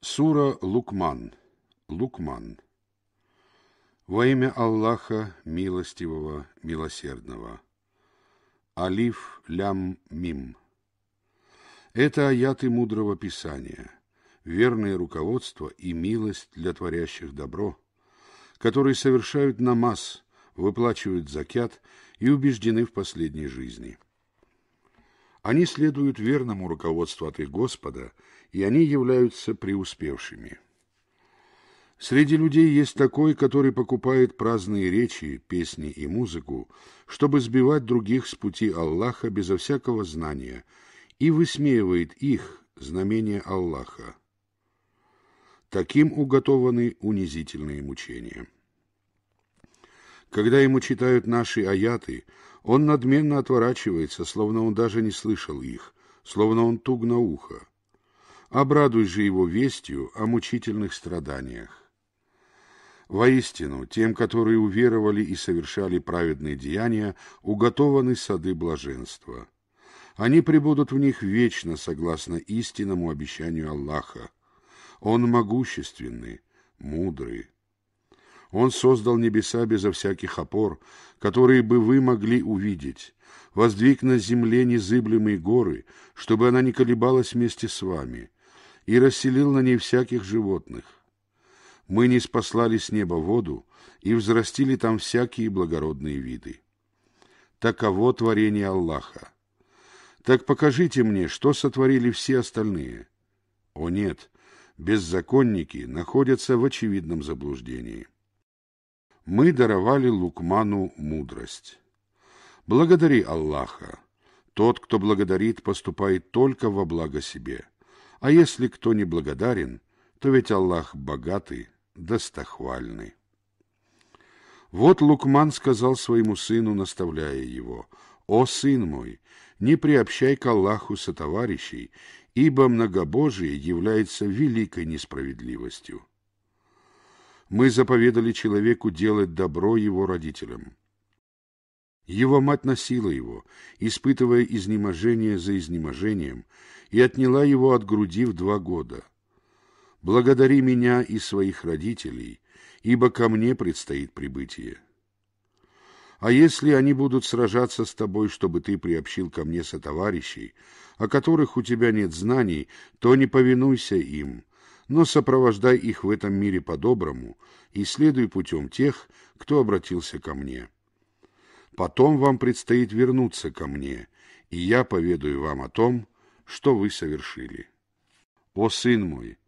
Сура Лукман. Лукман. Во имя Аллаха, милостивого, милосердного. Алиф лям мим. Это аяты мудрого писания, верное руководство и милость для творящих добро, которые совершают намаз, выплачивают закят и убеждены в последней жизни. Они следуют верному руководству от их Господа, и они являются преуспевшими. Среди людей есть такой, который покупает праздные речи, песни и музыку, чтобы сбивать других с пути Аллаха безо всякого знания, и высмеивает их знамение Аллаха. Таким уготованы унизительные мучения. Когда ему читают наши аяты – он надменно отворачивается, словно он даже не слышал их, словно он туг на ухо. Обрадуй же его вестью о мучительных страданиях. Воистину, тем, которые уверовали и совершали праведные деяния, уготованы сады блаженства. Они пребудут в них вечно, согласно истинному обещанию Аллаха. Он могущественный, мудрый. Он создал небеса безо всяких опор, которые бы вы могли увидеть. Воздвиг на земле незыблемые горы, чтобы она не колебалась вместе с вами, и расселил на ней всяких животных. Мы не спаслали с неба воду и взрастили там всякие благородные виды. Таково творение Аллаха. Так покажите мне, что сотворили все остальные. О нет, беззаконники находятся в очевидном заблуждении мы даровали Лукману мудрость. Благодари Аллаха. Тот, кто благодарит, поступает только во благо себе. А если кто не благодарен, то ведь Аллах богатый, достохвальный. Вот Лукман сказал своему сыну, наставляя его, «О, сын мой, не приобщай к Аллаху сотоварищей, ибо многобожие является великой несправедливостью мы заповедали человеку делать добро его родителям. Его мать носила его, испытывая изнеможение за изнеможением, и отняла его от груди в два года. «Благодари меня и своих родителей, ибо ко мне предстоит прибытие». А если они будут сражаться с тобой, чтобы ты приобщил ко мне сотоварищей, о которых у тебя нет знаний, то не повинуйся им, но сопровождай их в этом мире по-доброму и следуй путем тех, кто обратился ко мне. Потом вам предстоит вернуться ко мне, и я поведаю вам о том, что вы совершили. О, сын мой,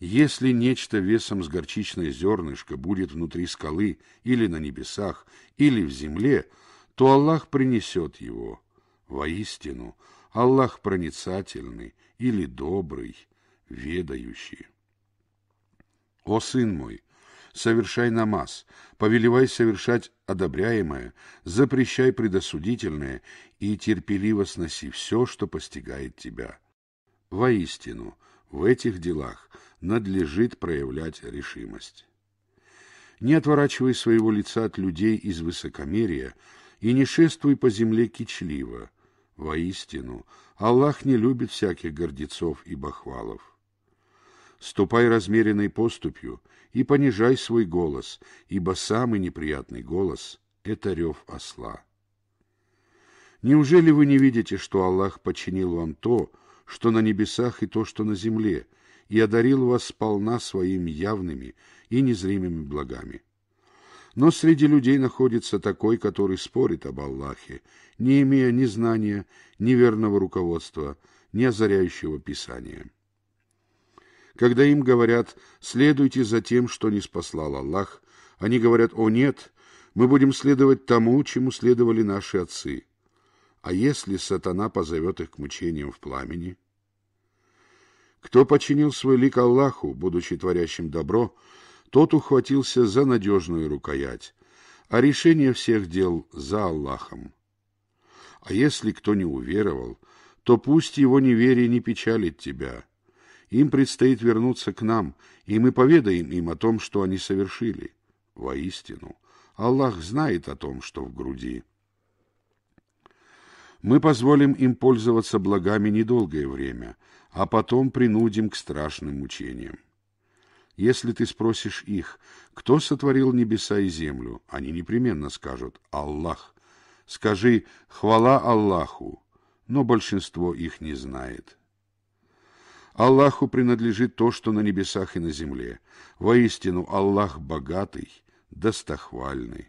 если нечто весом с горчичное зернышко будет внутри скалы или на небесах, или в земле, то Аллах принесет его. Воистину, Аллах проницательный или добрый, ведающий. «О, сын мой, совершай намаз, повелевай совершать одобряемое, запрещай предосудительное и терпеливо сноси все, что постигает тебя. Воистину, в этих делах надлежит проявлять решимость. Не отворачивай своего лица от людей из высокомерия и не шествуй по земле кичливо. Воистину, Аллах не любит всяких гордецов и бахвалов ступай размеренной поступью и понижай свой голос, ибо самый неприятный голос — это рев осла. Неужели вы не видите, что Аллах починил вам то, что на небесах и то, что на земле, и одарил вас сполна своими явными и незримыми благами? Но среди людей находится такой, который спорит об Аллахе, не имея ни знания, ни верного руководства, ни озаряющего Писания. Когда им говорят «следуйте за тем, что не спаслал Аллах», они говорят «о нет, мы будем следовать тому, чему следовали наши отцы». А если сатана позовет их к мучениям в пламени? Кто починил свой лик Аллаху, будучи творящим добро, тот ухватился за надежную рукоять, а решение всех дел за Аллахом. А если кто не уверовал, то пусть его неверие не печалит тебя, им предстоит вернуться к нам, и мы поведаем им о том, что они совершили. Воистину, Аллах знает о том, что в груди. Мы позволим им пользоваться благами недолгое время, а потом принудим к страшным мучениям. Если ты спросишь их, кто сотворил небеса и землю, они непременно скажут «Аллах». Скажи «Хвала Аллаху», но большинство их не знает. Аллаху принадлежит то, что на небесах и на земле. Воистину, Аллах богатый, достохвальный.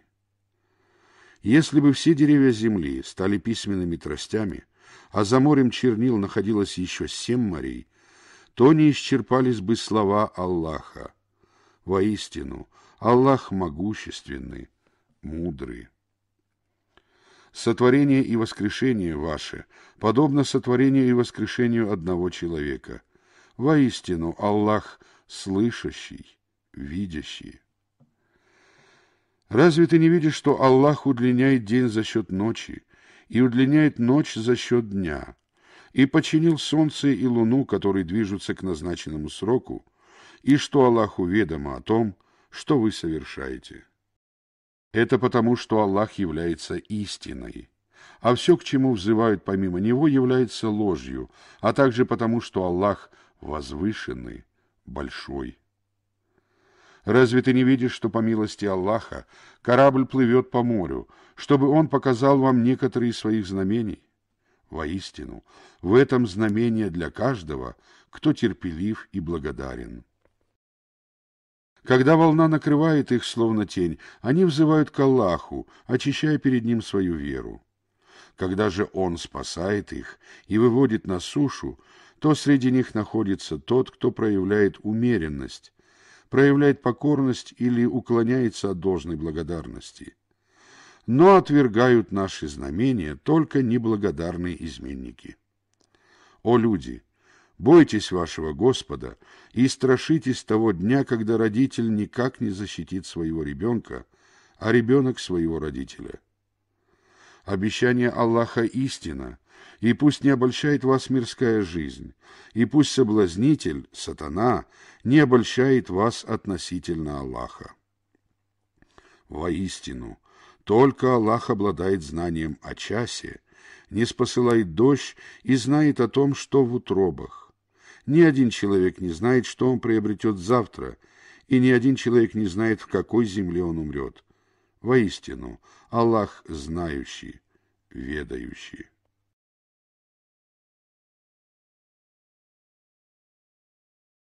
Если бы все деревья земли стали письменными тростями, а за морем чернил находилось еще семь морей, то не исчерпались бы слова Аллаха. Воистину, Аллах могущественный, мудрый. Сотворение и воскрешение ваше подобно сотворению и воскрешению одного человека — Воистину, Аллах слышащий, видящий. Разве ты не видишь, что Аллах удлиняет день за счет ночи и удлиняет ночь за счет дня, и починил солнце и луну, которые движутся к назначенному сроку, и что Аллаху ведомо о том, что вы совершаете? Это потому, что Аллах является истиной, а все, к чему взывают помимо Него, является ложью, а также потому, что Аллах – возвышенный, большой. Разве ты не видишь, что по милости Аллаха корабль плывет по морю, чтобы он показал вам некоторые из своих знамений? Воистину, в этом знамение для каждого, кто терпелив и благодарен. Когда волна накрывает их, словно тень, они взывают к Аллаху, очищая перед ним свою веру. Когда же Он спасает их и выводит на сушу, то среди них находится тот, кто проявляет умеренность, проявляет покорность или уклоняется от должной благодарности. Но отвергают наши знамения только неблагодарные изменники. О люди! Бойтесь вашего Господа и страшитесь того дня, когда родитель никак не защитит своего ребенка, а ребенок своего родителя. Обещание Аллаха истина, и пусть не обольщает вас мирская жизнь, и пусть соблазнитель, сатана, не обольщает вас относительно Аллаха. Воистину, только Аллах обладает знанием о часе, не спосылает дождь и знает о том, что в утробах. Ни один человек не знает, что он приобретет завтра, и ни один человек не знает, в какой земле он умрет. Воистину, Аллах знающий, ведающий.